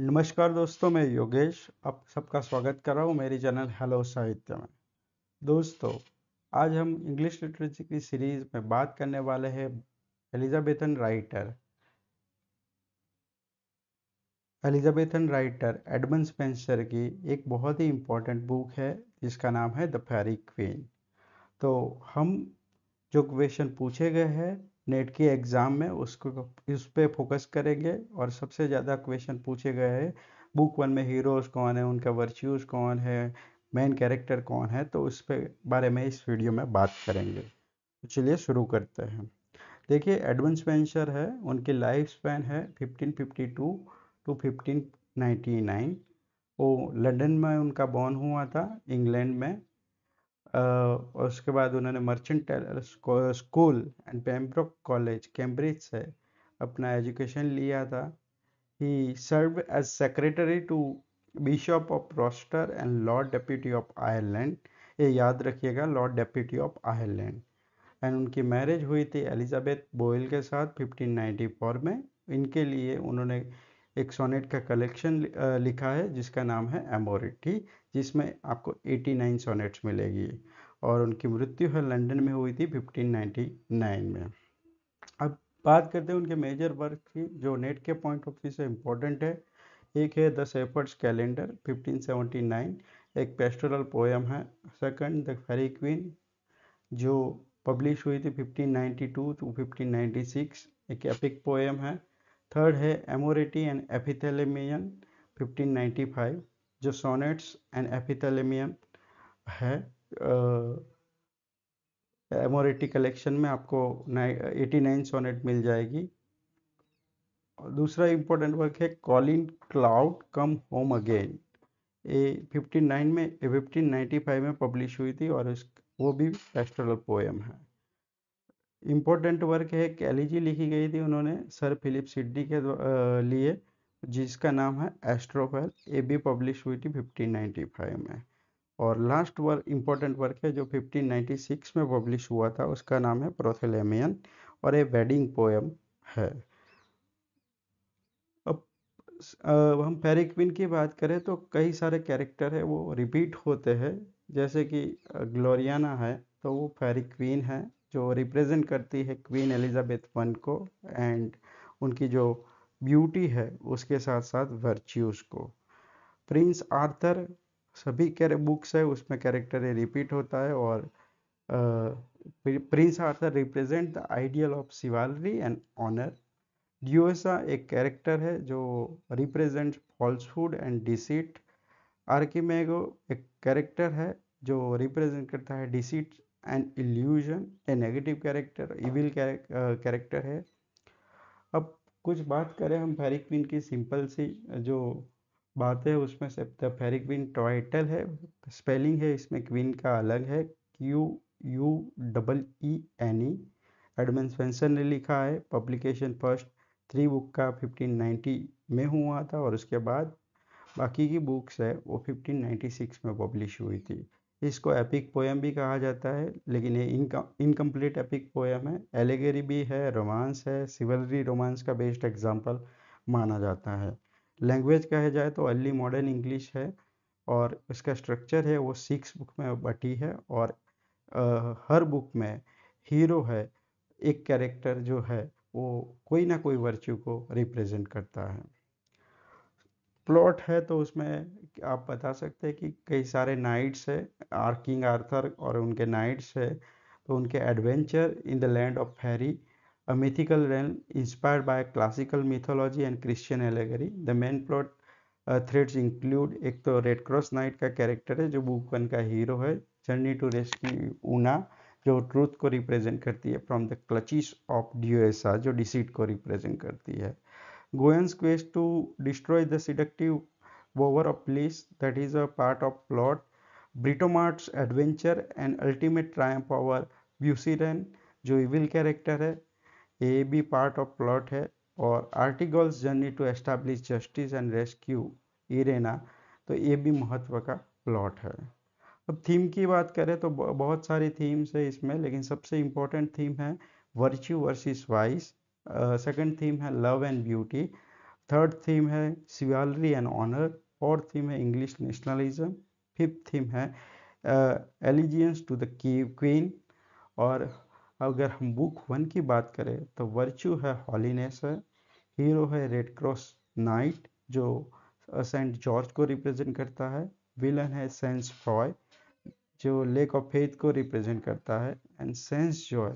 नमस्कार दोस्तों मैं योगेश आप सबका स्वागत कर रहा हूँ मेरी चैनल हेलो साहित्य में दोस्तों आज हम इंग्लिश लिटरेचर की सीरीज में बात करने वाले हैं Elizabethan writer Elizabethan writer Edmund Spenser की एक बहुत ही इम्पोर्टेंट बुक है जिसका नाम है द फेरी क्वीन तो हम जो क्वेश्चन पूछे गए हैं नेट के एग्ज़ाम में उसको उस पर फोकस करेंगे और सबसे ज़्यादा क्वेश्चन पूछे गए हैं बुक वन में हीरोज़ कौन है उनका वर्च्यूज़ कौन है मेन कैरेक्टर कौन है तो उस पर बारे में इस वीडियो में बात करेंगे तो चलिए शुरू करते हैं देखिए एडवेंस वेंचर है उनकी लाइफ स्पैन है 1552 टू 1599 वो लंदन में उनका बॉर्न हुआ था इंग्लैंड में और उसके बाद उन्होंने merchant school and Pembroke College Cambridge से अपना एजुकेशन लिया था he serve as secretary to bishop of Rochester and lord deputy of Ireland ये याद रखिएगा lord deputy of Ireland and उनकी मैरिज हुई थी एलिजाबेथ बोयल के साथ 1594 में इनके लिए उन्होंने एक सोनेट का कलेक्शन लिखा है जिसका नाम है एमोरिटी जिसमें आपको 89 सोनेट्स मिलेगी और उनकी मृत्यु है लंदन में हुई थी 1599 में अब बात करते हैं उनके मेजर वर्क की जो नेट के पॉइंट ऑफ व्यू से इम्पोर्टेंट है एक है द सेफर्ड्स कैलेंडर 1579 एक पेस्टोरल पोएम है सेकंड द फेरी क्वीन जो पब्लिश हुई थी 1592 टू 1596 एक एपिक पोएम है थर्ड है एमोरेटी एंड एपिथेलेमियन 1595 जो सोनेट्स एंड एपिथेलेमियम है एमोरेटी कलेक्शन में आपको एटी नाइन सोनेट मिल जाएगी दूसरा इम्पोर्टेंट वर्क है Colin Clout come home again ये फिफ्टी नाइन में फिफ्टीन नाइन्टी फाइव में पब्लिश हुई थी और इस वो भी पेस्टोरल पोएम है इम्पोर्टेंट वर्क है कैलीजी लिखी गई थी उन्होंने सर फिलिप सिडनी के लिए जिसका नाम है एस्ट्रोफेल ए बी पब्लिश हुई थी फाइव में और लास्ट वर्क इम्पोर्टेंट वर्क है जो सिक्स में पब्लिश हुआ था उसका नाम है प्रोथेलेमियन और ए वेडिंग पोएम है अब हम पेरिक्विन की बात करें तो कई सारे कैरेक्टर है वो रिपीट होते हैं जैसे कि ग्लोरियाना है तो वो फेरी है जो रिप्रेजेंट करती है क्वीन एलिजाबेथ वन को एंड उनकी जो ब्यूटी है उसके साथ साथ वर्च्यूज को प्रिंस आर्थर सभी बुक्स है उसमें कैरेक्टर रिपीट होता है और prince Arthur represent the ideal of chivalry and honour Duessa एक कैरेक्टर है जो represent falsehood and deceit Archimago एक कैरेक्टर है जो रिप्रेजेंट करता है deceit and illusion a negative character evil character है कुछ बात करें हम फेरिक्विन की सिंपल सी जो बात है उसमें से द फेरिक्विन टॉयटल है स्पेलिंग है इसमें क्वीन का अलग है Q U double E N E Edmund Spenser ने लिखा है पब्लिकेशन फर्स्ट थ्री बुक का 1590 में हुआ था और उसके बाद बाकी की बुक्स है वो 1596 में पब्लिश हुई थी इसको एपिक पोएम भी कहा जाता है लेकिन ये इनकम्प्लीट एपिक पोएम है एलेगेरी भी है रोमांस है सिवलरी रोमांस का बेस्ट एग्जाम्पल माना जाता है लैंग्वेज कहे जाए तो अर्ली मॉडर्न इंग्लिश है और इसका स्ट्रक्चर है वो सिक्स बुक में बटी है और आ, हर बुक में हीरो है एक कैरेक्टर जो है वो कोई ना कोई वर्च्यू को रिप्रेजेंट करता है प्लॉट है तो उसमें आप बता सकते हैं कि कई सारे नाइट्स है आर किंग आर्थर और उनके नाइट्स है तो उनके adventure in the land of faerie a mythical realm inspired by classical mythology and Christian allegory the main plot threads include एक तो रेड क्रॉस नाइट का कैरेक्टर है जो बुक वन का हीरो है जर्नी टू रेस्क्यू ऊना जो truth को represent करती है from the clutches of Duessa जो डिसीट को रिप्रेजेंट करती है Guyon's quest to destroy the seductive over a place that is a part of plot britomart's adventure and ultimate triumph over Busirane जो evil character है ये भी part of plot है और Artegall's journey to establish justice and rescue Irena तो ये भी महत्व का प्लॉट है अब थीम की बात करें तो बहुत सारी थीम्स है इसमें लेकिन सबसे इंपॉर्टेंट थीम है virtue versus vice second theme है love and beauty third theme है chivalry and honour fourth theme है इंग्लिश नेशनलिज्म फिफ्थ थीम है एलिजियंस टू द की क्वीन और अगर हम बुक वन की बात करें तो वर्च्यू है हॉलीनेस है हीरो है रेड क्रॉस नाइट जो सेंट uh, जॉर्ज को रिप्रेजेंट करता है विलन है सेंस फ्रॉय जो लेक ऑफ फेथ को रिप्रेजेंट करता है एंड सेंस जॉय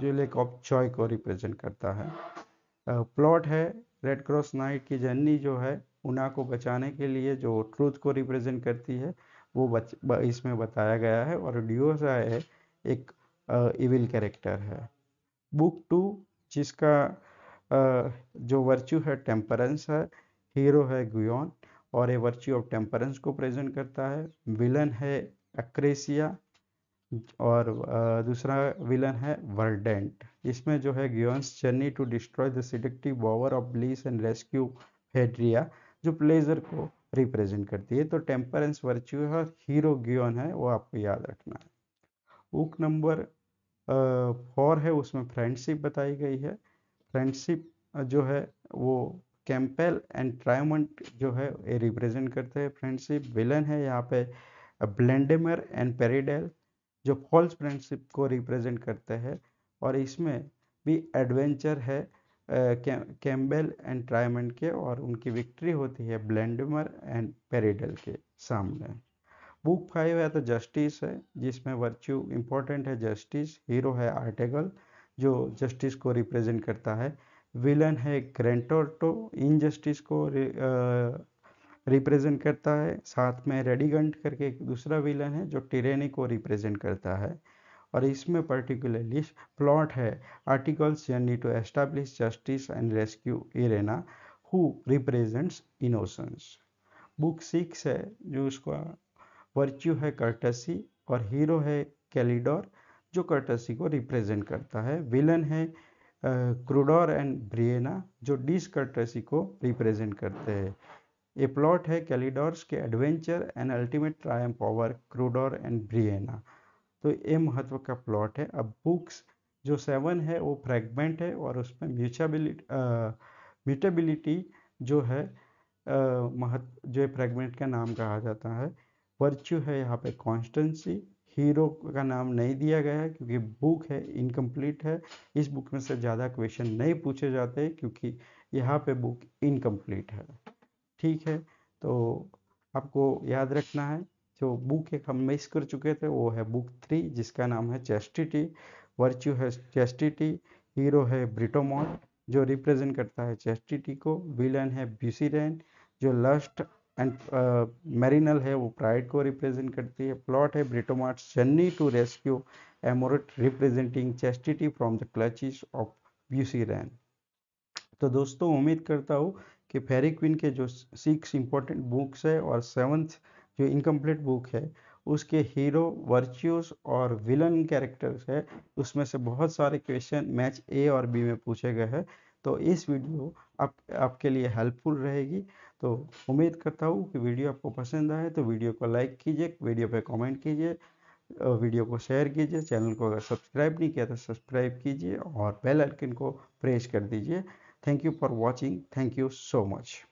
जो लेक ऑफ जॉय को रिप्रेजेंट करता है प्लॉट uh, है रेड क्रॉस नाइट की जर्नी जो है उना को बचाने के लिए जो ट्रूथ को रिप्रेजेंट करती है वो बच इसमें बताया गया है और डिओसा है एक इविल कैरेक्टर है बुक टू जिसका आ, जो वर्च्यू है टेम्परेंस है हीरो है गुयोन और ये वर्च्यू ऑफ टेम्परेंस को प्रेजेंट करता है विलन है अक्रेसिया और दूसरा विलन है वर्डेंट इसमें जो है Guyon's journey to destroy the selective power of bliss and rescue हेड्रिया जो प्लेजर को रिप्रेजेंट करती है तो टेम्परेंस वर्च्यू है और हीरो गियोन है वो आपको याद रखना है बुक नंबर फोर है उसमें फ्रेंडशिप बताई गई है फ्रेंडशिप जो है वो कैंपेल एंड ट्रायमंड जो है ये रिप्रेजेंट करते हैं फ्रेंडशिप विलन है यहाँ पे ब्लेंडेमर एंड पेरीडेल जो फॉल्स फ्रेंडशिप को रिप्रेजेंट करते हैं और इसमें भी एडवेंचर है कैम्बेल एंड ट्रायमंड के और उनकी विक्ट्री होती है ब्लेंडमर एंड पेरिडल के सामने बुक फाइव है तो जस्टिस है जिसमें वर्च्यू इम्पोर्टेंट है जस्टिस हीरो है आर्टेगल जो जस्टिस को रिप्रेजेंट करता है विलन है ग्रेंटोटो इनजस्टिस को रिप्रेजेंट करता है साथ में रेडीगंट करके एक दूसरा विलन है जो टिरेनी को रिप्रेजेंट करता है और इसमें पर्टिकुलरली प्लॉट है Artegall's journey to establish justice and rescue Irena who represents innocence book six है जो उसका वर्च्यू है कर्टसी और हीरो है कैलिडोर जो कर्टसी को रिप्रेजेंट करता है विलन है क्रूडोर एंड ब्रिएना जो डिस कर्टसी को रिप्रेजेंट करते हैं ये प्लॉट है कैलिडोर्स के adventure and ultimate triumph power Crudor and Briana तो ये महत्व का प्लॉट है अब बुक्स जो सेवन है वो फ्रैगमेंट है और उसमें म्यूचबिलिटी म्यूटेबिलिटी जो है महत्व जो फ्रैगमेंट का नाम कहा जाता है वर्च्यू है यहाँ पे कॉन्स्टेंसी हीरो का नाम नहीं दिया गया है क्योंकि बुक है इनकम्प्लीट है इस बुक में से ज़्यादा क्वेश्चन नहीं पूछे जाते क्योंकि यहाँ पे बुक इनकम्प्लीट है ठीक है तो आपको याद रखना है जो बुक एक हम मिस कर चुके थे वो है बुक थ्री जिसका नाम है चेस्टिटी वर्च्यू है चेस्टिटी हीरो है ब्रिटोमॉन जो रिप्रेजेंट करता है चेस्टिटी को विलन है ब्यूसीरेन जो लस्ट एंड मेरिनल है वो प्राइड को रिप्रेजेंट करती है प्लॉट है Britomart journey to rescue Amoret representing chastity from the clutches of Busirane तो दोस्तों उम्मीद करता हूँ कि फेरी क्वीन के जो सिक्स इम्पोर्टेंट बुक्स है और सेवन्थ जो इनकम्प्लीट बुक है उसके हीरो वर्च्यूज और विलन कैरेक्टर्स है उसमें से बहुत सारे क्वेश्चन मैच ए और बी में पूछे गए हैं तो इस वीडियो आप आपके लिए हेल्पफुल रहेगी तो उम्मीद करता हूँ कि वीडियो आपको पसंद आए तो वीडियो को लाइक कीजिए वीडियो पे कमेंट कीजिए वीडियो को शेयर कीजिए चैनल को अगर सब्सक्राइब नहीं किया तो सब्सक्राइब कीजिए और बेल आइकन को प्रेस कर दीजिए Thank you for watching. Thank you so much.